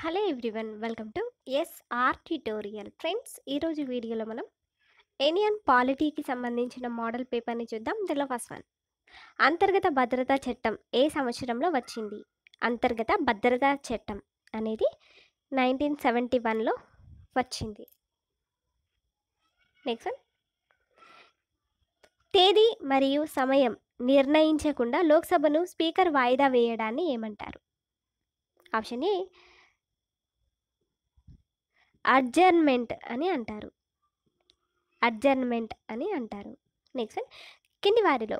hello everyone welcome to S R tutorial friends ఈరోజు వీడియోలో మనం ఏనియన్ పాలిటీకి సంబంధించిన మోడల్ పేపర్ని చూద్దాం ఇందులో ఫస్ట్ వన్ అంతర్గత భద్రతా చట్టం ఏ సంవత్సరంలో వచ్చింది అంతర్గత భద్రతా చట్టం అనేది నైన్టీన్ సెవెంటీ వన్లో వచ్చింది నెక్స్ట్ వన్ తేదీ మరియు సమయం నిర్ణయించకుండా లోక్సభను స్పీకర్ వాయిదా వేయడాన్ని ఏమంటారు ఆప్షన్ ఏ అడ్జర్మెంట్ అని అంటారు అడ్జర్న్మెంట్ అని అంటారు నెక్స్ట్ కింది వారిలో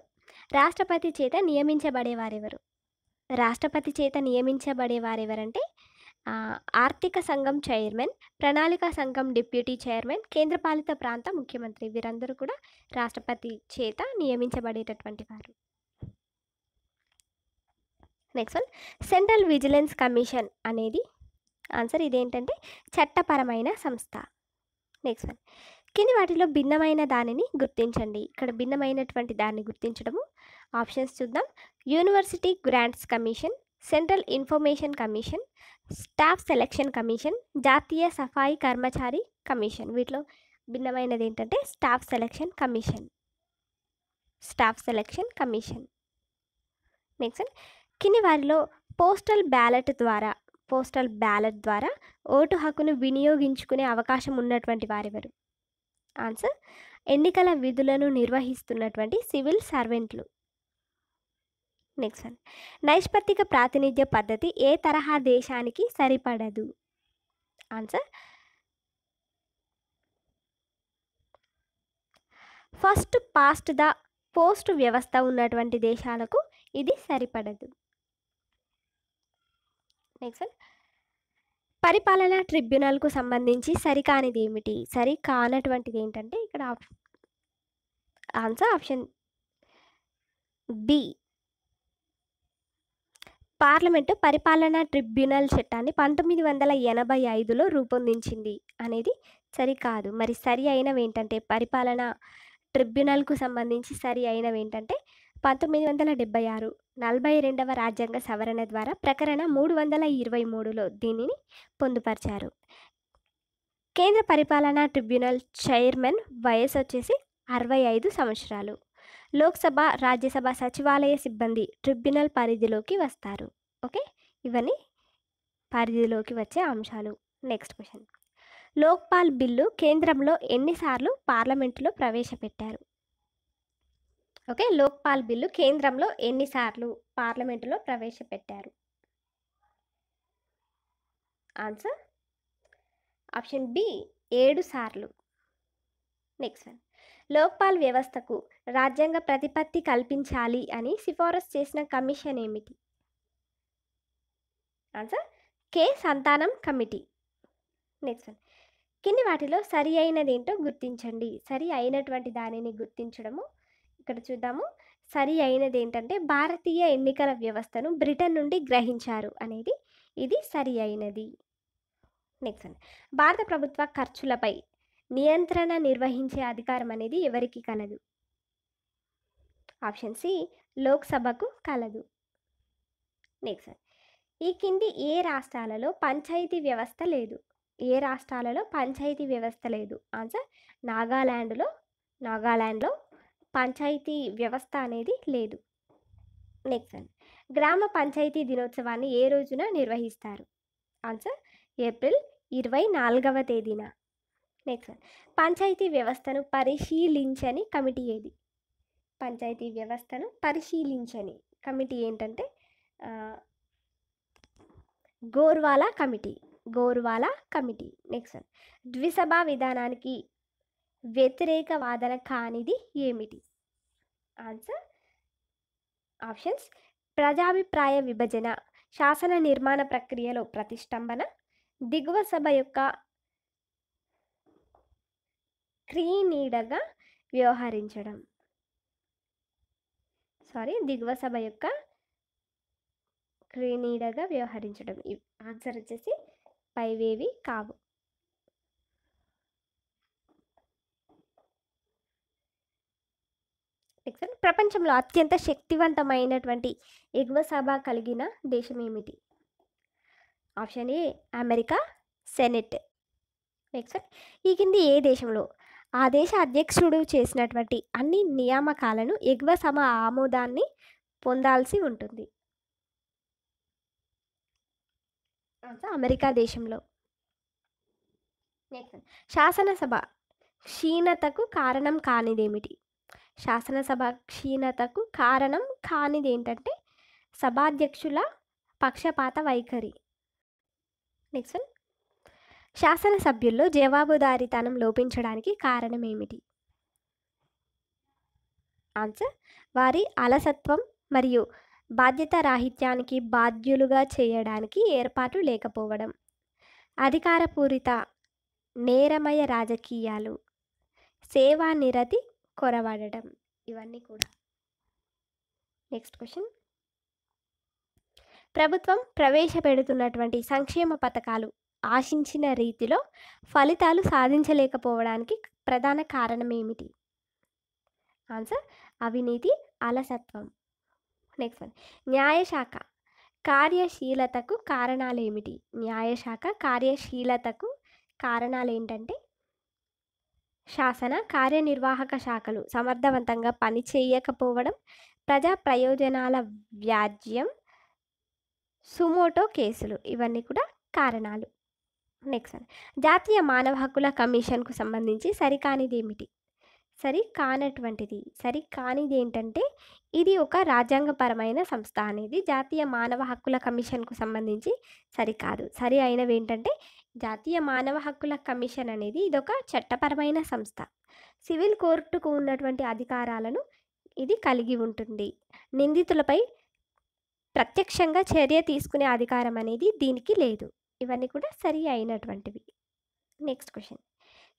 రాష్ట్రపతి చేత నియమించబడేవారెవరు రాష్ట్రపతి చేత నియమించబడేవారెవరంటే ఆర్థిక సంఘం చైర్మన్ ప్రణాళిక సంఘం డిప్యూటీ చైర్మన్ కేంద్రపాలిత ప్రాంత ముఖ్యమంత్రి వీరందరూ కూడా రాష్ట్రపతి చేత నియమించబడేటటువంటి వారు next one central vigilance commission అనేది ఆన్సర్ ఇదేంటంటే చట్టపరమైన సంస్థ నెక్స్ట్ వన్ కింది వాటిలో భిన్నమైన దానిని గుర్తించండి ఇక్కడ భిన్నమైనటువంటి దాన్ని గుర్తించడము ఆప్షన్స్ చూద్దాం university grants commission central information commission staff selection commission జాతీయ సఫాయి కర్మచారి కమిషన్ వీటిలో భిన్నమైనది ఏంటంటే staff selection commission staff selection commission next కింది వారిలో పోస్టల్ బ్యాలెట్ ద్వారా పోస్టల్ బ్యాలెట్ ద్వారా ఓటు హక్కును వినియోగించుకునే అవకాశం ఉన్నటువంటి వారెవరు ఆన్సర్ ఎన్నికల విధులను నిర్వహిస్తున్నటువంటి సివిల్ సర్వెంట్లు నెక్స్ట్ వన్ నైష్పత్తిక ప్రాతినిధ్య పద్ధతి ఏ తరహా దేశానికి సరిపడదు answer first past the post వ్యవస్థ ఉన్నటువంటి దేశాలకు ఇది సరిపడదు నెక్స్ట్ పరిపాలనా ట్రిబ్యునల్కు సంబంధించి సరికానిది ఏమిటి సరి కానటువంటిది ఏంటంటే ఇక్కడ ఆన్సర్ ఆప్షన్ బి పార్లమెంటు పరిపాలనా ట్రిబ్యునల్ చట్టాన్ని పంతొమ్మిది వందల ఎనభై ఐదులో రూపొందించింది అనేది సరికాదు మరి సరి అయినవి ఏంటంటే పరిపాలనా ట్రిబ్యునల్కు సంబంధించి సరి అయినవి ఏంటంటే పంతొమ్మిది వందల డెబ్బై ఆరు నలభై రెండవ రాజ్యాంగ సవరణ ద్వారా ప్రకరణ మూడు వందల ఇరవై మూడులో దీనిని పొందుపరిచారు కేంద్ర పరిపాలనా ట్రిబ్యునల్ చైర్మన్ వయసు వచ్చేసి అరవై ఐదు సంవత్సరాలు లోక్సభ రాజ్యసభ సచివాలయ సిబ్బంది ట్రిబ్యునల్ పరిధిలోకి వస్తారు ఓకే ఇవన్నీ పరిధిలోకి వచ్చే అంశాలు నెక్స్ట్ క్వశ్చన్ లోక్పాల్ బిల్లు కేంద్రంలో ఎన్నిసార్లు పార్లమెంటులో ప్రవేశపెట్టారు ఓకే లోక్పాల్ బిల్లు కేంద్రంలో ఎన్నిసార్లు పార్లమెంటులో ప్రవేశపెట్టారు ఆన్సర్ ఆప్షన్ బి ఏడు సార్లు నెక్స్ట్ వన్ లోక్పాల్ వ్యవస్థకు రాజ్యాంగ ప్రతిపత్తి కల్పించాలి అని సిఫారసు చేసిన కమిషన్ ఏమిటి ఆన్సర్ కే సంతానం కమిటీ నెక్స్ట్ వన్ కింది వాటిలో సరి అయినది ఏంటో గుర్తించండి సరి అయినటువంటి దానిని గుర్తించడము ఇక్కడ చూద్దాము సరి అయినది ఏంటంటే భారతీయ ఎన్నికల వ్యవస్థను బ్రిటన్ నుండి గ్రహించారు అనేది ఇది సరి అయినది నెక్స్ట్ భారత ప్రభుత్వ ఖర్చులపై నియంత్రణ నిర్వహించే అధికారం అనేది ఎవరికి కలదు ఆప్షన్ సి లోక్సభకు కలదు నెక్స్ట్ ఈ కింది ఏ రాష్ట్రాలలో పంచాయతీ వ్యవస్థ లేదు ఏ రాష్ట్రాలలో పంచాయతీ వ్యవస్థ లేదు ఆన్సర్ నాగాల్యాండ్లో నాగాల్యాండ్లో పంచాయతీ వ్యవస్థ అనేది లేదు నెక్స్ట్ గ్రామ పంచాయతీ దినోత్సవాన్ని ఏ రోజున నిర్వహిస్తారు ఆన్సర్ ఏప్రిల్ ఇరవై నాలుగవ తేదీన నెక్స్ట్ వన్ పంచాయతీ వ్యవస్థను పరిశీలించని కమిటీ ఏది పంచాయతీ వ్యవస్థను పరిశీలించని కమిటీ ఏంటంటే Gorwala committee Gorwala committee next ద్విసభా విధానానికి వ్యతిరేక వాదన కానిది ఏమిటి ఆన్సర్ ఆప్షన్స్ ప్రజాభిప్రాయ విభజన శాసన నిర్మాణ ప్రక్రియలో ప్రతిష్టంభన దిగువ సభ యొక్క క్రీనీడగా వ్యవహరించడం సారీ దిగువ సభ యొక్క క్రీనీడగా వ్యవహరించడం ఆన్సర్ వచ్చేసి పైవేవి కావు టిక్సన్ ప్రపంచంలో అత్యంత శక్తివంతమైనటువంటి ఎగువ సభ కలిగిన దేశం ఏమిటి option A America senate next ఈ కింది ఏ దేశంలో ఆ దేశ అధ్యక్షుడు చేసినటువంటి అన్ని నియామకాలను ఎగువ సమ ఆమోదాన్ని పొందాల్సి ఉంటుంది అమెరికా దేశంలో నెక్స్ట్ శాసనసభ క్షీణతకు కారణం కానిదేమిటి శాసనసభ క్షీణతకు కారణం కానిది ఏంటంటే సభాధ్యక్షుల పక్షపాత వైఖరి నెక్స్ట్ వన్ శాసనసభ్యుల్లో జవాబుదారితనం లోపించడానికి కారణం ఏమిటి ఆన్సర్ వారి అలసత్వం మరియు బాధ్యత రాహిత్యానికి బాధ్యులుగా చేయడానికి ఏర్పాటు లేకపోవడం అధికారపూరిత నేరమయ రాజకీయాలు సేవా నిరతి కొరవాడటం ఇవన్నీ కూడా నెక్స్ట్ క్వశ్చన్ ప్రభుత్వం ప్రవేశపెడుతున్నటువంటి సంక్షేమ పథకాలు ఆశించిన రీతిలో ఫలితాలు సాధించలేకపోవడానికి ప్రధాన కారణం ఏమిటి ఆన్సర్ అవినీతి అలసత్వం నెక్స్ట్ వన్ న్యాయశాఖ కార్యశీలతకు కారణాలు ఏమిటి న్యాయశాఖ కార్యశీలతకు కారణాలు ఏంటంటే శాసన కార్యనిర్వాహక శాఖలు సమర్థవంతంగా పని చేయకపోవడం ప్రజా ప్రయోజనాల వ్యాజ్యం సుమోటో కేసులు ఇవన్నీ కూడా కారణాలు నెక్స్ట్ జాతీయ మానవ హక్కుల కమిషన్కు సంబంధించి సరికానిది ఏమిటి సరి కానటువంటిది సరి కానిది ఏంటంటే ఇది ఒక రాజ్యాంగపరమైన సంస్థ అనేది జాతీయ మానవ హక్కుల కమిషన్కు సంబంధించి సరికాదు సరి అయినవి ఏంటంటే జాతీయ మానవ హక్కుల కమిషన్ అనేది ఇది ఒక చట్టపరమైన సంస్థ సివిల్ కోర్టుకు ఉన్నటువంటి అధికారాలను ఇది కలిగి ఉంటుంది నిందితులపై ప్రత్యక్షంగా చర్య తీసుకునే అధికారం అనేది దీనికి లేదు ఇవన్నీ కూడా సరి అయినటువంటివి నెక్స్ట్ క్వశ్చన్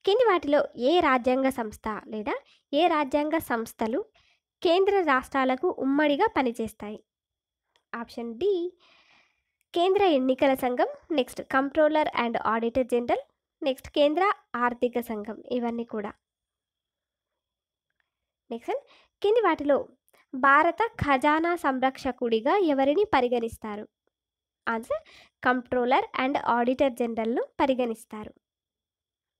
కింది వాటిలో ఏ రాజ్యాంగ సంస్థ లేదా ఏ రాజ్యాంగ సంస్థలు కేంద్ర రాష్ట్రాలకు ఉమ్మడిగా పనిచేస్తాయి ఆప్షన్ డి కేంద్ర ఎన్నికల సంఘం next controller and auditor general next కేంద్ర ఆర్థిక సంఘం ఇవన్నీ కూడా నెక్స్ట్ కింది వాటిలో భారత ఖజానా సంరక్షకుడిగా ఎవరిని పరిగణిస్తారు ఆన్సర్ కంట్రోలర్ అండ్ ఆడిటర్ జనరల్ను పరిగణిస్తారు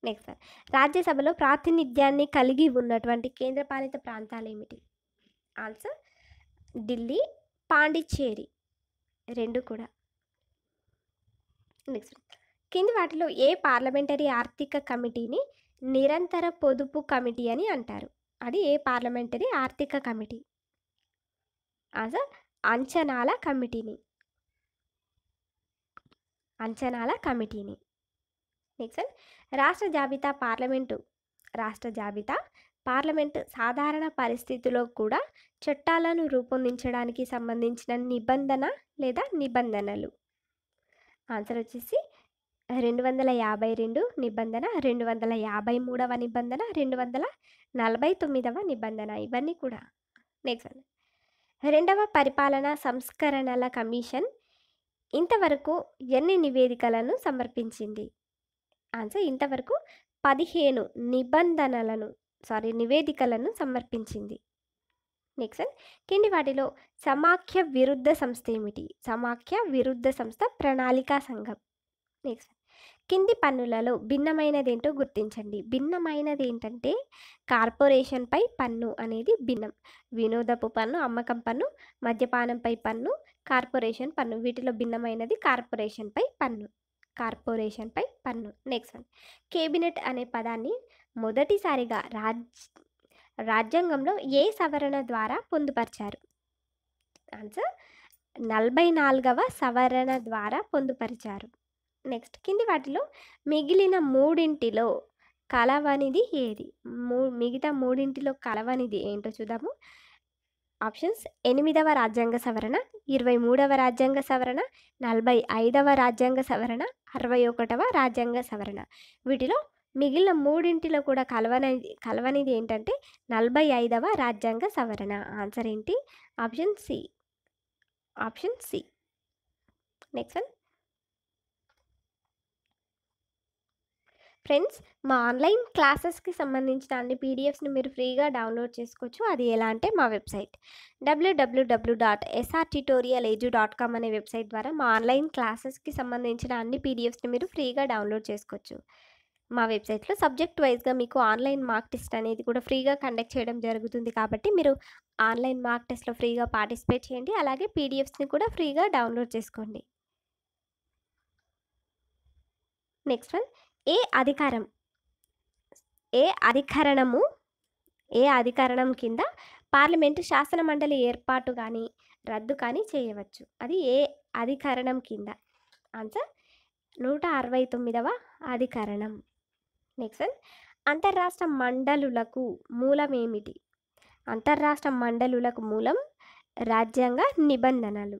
నెక్స్ట్ రాజ్యసభలో ప్రాతినిధ్యాన్ని కలిగి ఉన్నటువంటి కేంద్రపాలిత ప్రాంతాలు ఏమిటి ఆన్సర్ ఢిల్లీ పాండిచ్చేరి రెండు కూడా నెక్స్ట్ కింది వాటిలో ఏ పార్లమెంటరీ ఆర్థిక కమిటీని నిరంతర పొదుపు కమిటీ అని అంటారు అది ఏ పార్లమెంటరీ ఆర్థిక కమిటీ ఆన్సర్ అంచనాల కమిటీని అంచనాల కమిటీని నెక్స్ట్ రాష్ట్ర జాబితా పార్లమెంటు రాష్ట్ర జాబితా పార్లమెంటు సాధారణ పరిస్థితిలో కూడా చట్టాలను రూపొందించడానికి సంబంధించిన నిబంధన లేదా నిబంధనలు ఆన్సర్ వచ్చేసి రెండు వందల యాభై రెండు నిబంధన రెండు వందల యాభై మూడవ నిబంధన రెండు వందల నలభై తొమ్మిదవ నిబంధన ఇవన్నీ కూడా నెక్స్ట్ రెండవ పరిపాలనా సంస్కరణల కమిషన్ ఇంతవరకు ఎన్ని నివేదికలను సమర్పించింది ఆన్సర్ ఇంతవరకు పదిహేను నిబంధనలను సారీ నివేదికలను సమర్పించింది నెక్స్ట్ కింది వాటిలో సమాఖ్య విరుద్ధ సంస్థ ఏమిటి సమాఖ్య విరుద్ధ సంస్థ ప్రణాళికా సంఘం నెక్స్ట్ కింది పన్నులలో భిన్నమైనదేంటో గుర్తించండి భిన్నమైనది ఏంటంటే కార్పొరేషన్పై పన్ను అనేది భిన్నం వినోదపు పన్ను అమ్మకం పన్ను మద్యపానంపై పన్ను కార్పొరేషన్ పన్ను వీటిలో భిన్నమైనది కార్పొరేషన్పై పన్ను కార్పొరేషన్పై పన్ను నెక్స్ట్ వన్ కేబినెట్ అనే పదాన్ని మొదటిసారిగా రాజ్ రాజ్యాంగంలో ఏ సవరణ ద్వారా పొందుపరిచారు ఆన్సర్ నలభై నాలుగవ సవరణ ద్వారా పొందుపరిచారు నెక్స్ట్ కింది వాటిలో మిగిలిన మూడింటిలో కలవనిది ఏది మూ మిగతా మూడింటిలో కలవనిది ఏంటో చూద్దాము ఆప్షన్స్ ఎనిమిదవ రాజ్యాంగ సవరణ ఇరవై మూడవ రాజ్యాంగ సవరణ నలభై ఐదవ రాజ్యాంగ సవరణ అరవై ఒకటవ రాజ్యాంగ సవరణ వీటిలో మిగిలిన మూడింటిలో కూడా కలవన కలవనిది ఏంటంటే నలభై ఐదవ రాజ్యాంగ సవరణ ఆన్సర్ ఏంటి option C option C next one friends మా ఆన్లైన్ క్లాసెస్కి సంబంధించిన అన్ని పీడిఎఫ్స్ని మీరు ఫ్రీగా డౌన్లోడ్ చేసుకోవచ్చు అది ఎలా అంటే మా website W W W dot S R tutorial ఏజు డాట్ కామ్ అనే వెబ్సైట్ ద్వారా మా ఆన్లైన్ క్లాసెస్కి సంబంధించిన అన్ని పీడిఎఫ్స్ని మీరు ఫ్రీగా డౌన్లోడ్ చేసుకోవచ్చు మా వెబ్సైట్లో సబ్జెక్ట్ వైజ్గా మీకు ఆన్లైన్ మార్క్ టెస్ట్ అనేది కూడా ఫ్రీగా కండక్ట్ చేయడం జరుగుతుంది కాబట్టి మీరు ఆన్లైన్ మార్క్ టెస్ట్లో ఫ్రీగా పార్టిసిపేట్ చేయండి అలాగే పీడిఎఫ్స్ని కూడా ఫ్రీగా డౌన్లోడ్ చేసుకోండి నెక్స్ట్ వన్ ఏ అధికారం ఏ అధికరణము ఏ అధికరణం కింద పార్లమెంటు శాసన మండలి ఏర్పాటు కానీ రద్దు కానీ చేయవచ్చు అది ఏ అధికరణం కింద ఆన్సర్ నూట అరవై తొమ్మిదవ అధికరణం నెక్స్ట్ అంతర్రాష్ట్ర మండలులకు మూలం ఏమిటి అంతర్రాష్ట్ర మండలులకు మూలం రాజ్యాంగ నిబంధనలు